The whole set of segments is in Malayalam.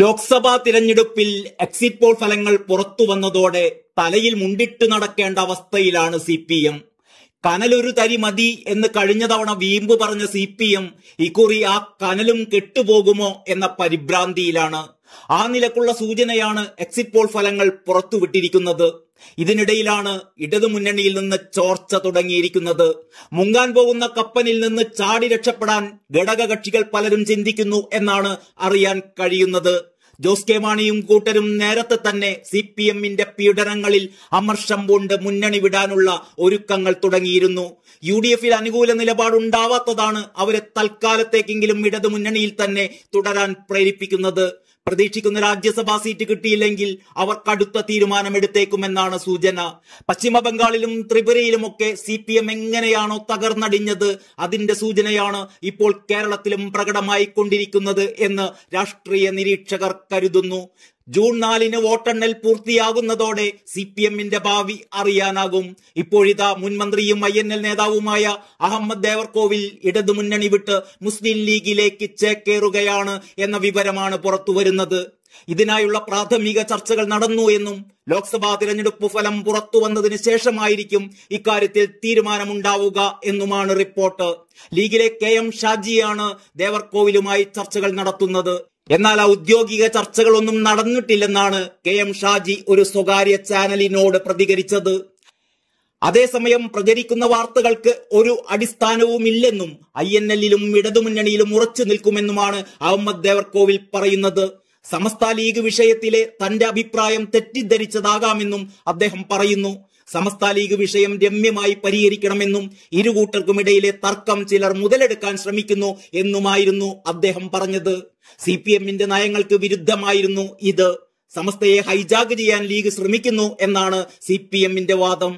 ലോക്സഭാ തിരഞ്ഞെടുപ്പിൽ എക്സിറ്റ് പോൾ ഫലങ്ങൾ പുറത്തു വന്നതോടെ തലയിൽ മുണ്ടിട്ട് നടക്കേണ്ട അവസ്ഥയിലാണ് സി പി എം കനലൊരു തരി മതി എന്ന് കഴിഞ്ഞ തവണ വീമ്പ് പറഞ്ഞ സി പി എം ഇക്കുറി ആ കനലും കെട്ടുപോകുമോ എന്ന പരിഭ്രാന്തിയിലാണ് ആ നിലക്കുള്ള സൂചനയാണ് എക്സിറ്റ് പോൾ ഫലങ്ങൾ പുറത്തുവിട്ടിരിക്കുന്നത് ഇതിനിടയിലാണ് ഇടതുമുന്നണിയിൽ നിന്ന് ചോർച്ച തുടങ്ങിയിരിക്കുന്നത് മുങ്ങാൻ പോകുന്ന കപ്പലിൽ നിന്ന് ചാടി രക്ഷപ്പെടാൻ ഘടകകക്ഷികൾ പലരും ചിന്തിക്കുന്നു എന്നാണ് അറിയാൻ കഴിയുന്നത് ജോസ് കെ മാണിയും കൂട്ടരും നേരത്തെ തന്നെ സി പി എമ്മിന്റെ പീഡനങ്ങളിൽ അമർഷം പൂണ്ട് മുന്നണി വിടാനുള്ള ഒരുക്കങ്ങൾ തുടങ്ങിയിരുന്നു യു ഡി എഫിൽ അനുകൂല നിലപാടുണ്ടാവാത്തതാണ് അവരെ തൽക്കാലത്തേക്കെങ്കിലും ഇടതുമുന്നണിയിൽ തന്നെ തുടരാൻ പ്രേരിപ്പിക്കുന്നത് പ്രതീക്ഷിക്കുന്ന രാജ്യസഭാ സീറ്റ് കിട്ടിയില്ലെങ്കിൽ അവർ കടുത്ത തീരുമാനമെടുത്തേക്കുമെന്നാണ് സൂചന പശ്ചിമ ബംഗാളിലും ത്രിപുരയിലുമൊക്കെ സി പി എം എങ്ങനെയാണോ തകർന്നടിഞ്ഞത് അതിന്റെ സൂചനയാണ് ഇപ്പോൾ കേരളത്തിലും പ്രകടമായിക്കൊണ്ടിരിക്കുന്നത് എന്ന് രാഷ്ട്രീയ നിരീക്ഷകർ കരുതുന്നു ജൂൺ നാലിന് വോട്ടെണ്ണൽ പൂർത്തിയാകുന്നതോടെ സി പി എമ്മിന്റെ ഭാവി അറിയാനാകും ഇപ്പോഴിതാ മുൻമന്ത്രിയും ഐ എൻ എൽ നേതാവുമായ അഹമ്മദ് ദേവർകോവിൽ ഇടതുമുന്നണി വിട്ട് മുസ്ലിം ലീഗിലേക്ക് ചേക്കേറുകയാണ് എന്ന വിവരമാണ് പുറത്തുവരുന്നത് ഇതിനായുള്ള പ്രാഥമിക ചർച്ചകൾ നടന്നു എന്നും ലോക്സഭാ തിരഞ്ഞെടുപ്പ് ഫലം പുറത്തു വന്നതിന് ശേഷമായിരിക്കും ഇക്കാര്യത്തിൽ തീരുമാനമുണ്ടാവുക എന്നുമാണ് റിപ്പോർട്ട് ലീഗിലെ കെ എം ഷാജിയാണ് ദേവർകോവിലുമായി ചർച്ചകൾ നടത്തുന്നത് എന്നാൽ ഔദ്യോഗിക ചർച്ചകളൊന്നും നടന്നിട്ടില്ലെന്നാണ് കെ എം ഷാജി ഒരു സ്വകാര്യ ചാനലിനോട് പ്രതികരിച്ചത് അതേസമയം പ്രചരിക്കുന്ന വാർത്തകൾക്ക് ഒരു അടിസ്ഥാനവുമില്ലെന്നും ഐ എൻ എല്ലിലും ഇടതുമുന്നണിയിലും ഉറച്ചു നിൽക്കുമെന്നുമാണ് അഹമ്മദ് ദേവർകോവിൽ പറയുന്നത് സമസ്ത ലീഗ് വിഷയത്തിലെ തന്റെ അഭിപ്രായം തെറ്റിദ്ധരിച്ചതാകാമെന്നും അദ്ദേഹം പറയുന്നു സമസ്ത ലീഗ് വിഷയം രമ്യമായി പരിഹരിക്കണമെന്നും ഇടയിലെ തർക്കം ചിലർ മുതലെടുക്കാൻ ശ്രമിക്കുന്നു എന്നുമായിരുന്നു അദ്ദേഹം പറഞ്ഞത് സി പി എമ്മിന്റെ നയങ്ങൾക്ക് വിരുദ്ധമായിരുന്നു ഇത് സമസ്തയെ ഹൈജാക്ക് ചെയ്യാൻ ലീഗ് ശ്രമിക്കുന്നു എന്നാണ് സി പി എമ്മിന്റെ വാദം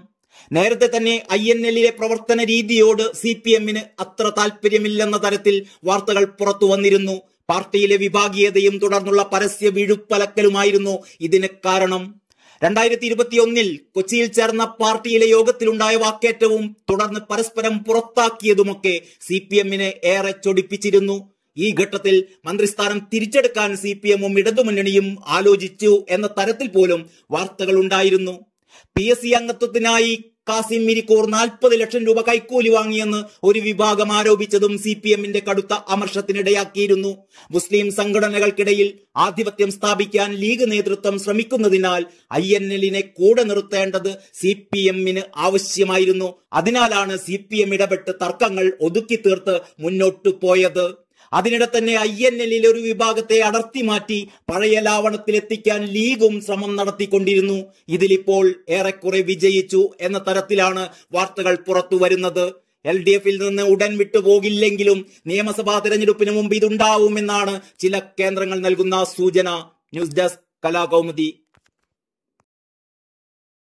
നേരത്തെ തന്നെ ഐ എൻ എല്ലിലെ പ്രവർത്തന രീതിയോട് സി പി എമ്മിന് അത്ര താല്പര്യമില്ലെന്ന തരത്തിൽ വാർത്തകൾ പുറത്തു വന്നിരുന്നു പാർട്ടിയിലെ വിഭാഗീയതയും തുടർന്നുള്ള പരസ്യ വിഴുപ്പലക്കലുമായിരുന്നു ഇതിന് കാരണം രണ്ടായിരത്തി ഇരുപത്തിയൊന്നിൽ കൊച്ചിയിൽ ചേർന്ന പാർട്ടിയിലെ യോഗത്തിലുണ്ടായ വാക്കേറ്റവും തുടർന്ന് പരസ്പരം പുറത്താക്കിയതുമൊക്കെ സി പി എമ്മിനെ ഏറെ ചൊടിപ്പിച്ചിരുന്നു ഈ ഘട്ടത്തിൽ മന്ത്രിസ്ഥാനം തിരിച്ചെടുക്കാൻ സി പി എമ്മും ഇടതുമുന്നണിയും ആലോചിച്ചു എന്ന തരത്തിൽ പോലും വാർത്തകൾ ഉണ്ടായിരുന്നു പി എസ് സി അംഗത്വത്തിനായി കാസിം മിരിക്കൂർ നാൽപ്പത് ലക്ഷം രൂപ കൈക്കൂലി വാങ്ങിയെന്ന് ഒരു വിഭാഗം ആരോപിച്ചതും സി പി എമ്മിന്റെ കടുത്ത അമർഷത്തിനിടയാക്കിയിരുന്നു മുസ്ലിം സംഘടനകൾക്കിടയിൽ ആധിപത്യം സ്ഥാപിക്കാൻ ലീഗ് നേതൃത്വം ശ്രമിക്കുന്നതിനാൽ ഐ എൻ എല്ലിനെ കൂടെ നിർത്തേണ്ടത് സി പി എമ്മിന് ആവശ്യമായിരുന്നു അതിനാലാണ് സി പി എം ഇടപെട്ട് തർക്കങ്ങൾ ഒതുക്കി തീർത്ത് മുന്നോട്ടു പോയത് അതിനിടെ തന്നെ ഐ എൻ എല്ലിൽ ഒരു വിഭാഗത്തെ അടർത്തി മാറ്റി പഴയ ലാവണത്തിലെത്തിക്കാൻ ലീഗും ശ്രമം നടത്തിക്കൊണ്ടിരുന്നു ഇതിലിപ്പോൾ ഏറെക്കുറെ വിജയിച്ചു എന്ന തരത്തിലാണ് വാർത്തകൾ പുറത്തു വരുന്നത് എൽ ഡി എഫിൽ നിന്ന് ഉടൻ വിട്ടുപോകില്ലെങ്കിലും നിയമസഭാ തെരഞ്ഞെടുപ്പിന് മുമ്പ് ഇതുണ്ടാവുമെന്നാണ് ചില കേന്ദ്രങ്ങൾ നൽകുന്ന സൂചന ന്യൂസ് ഡെസ്ക് കലാകൗമുദി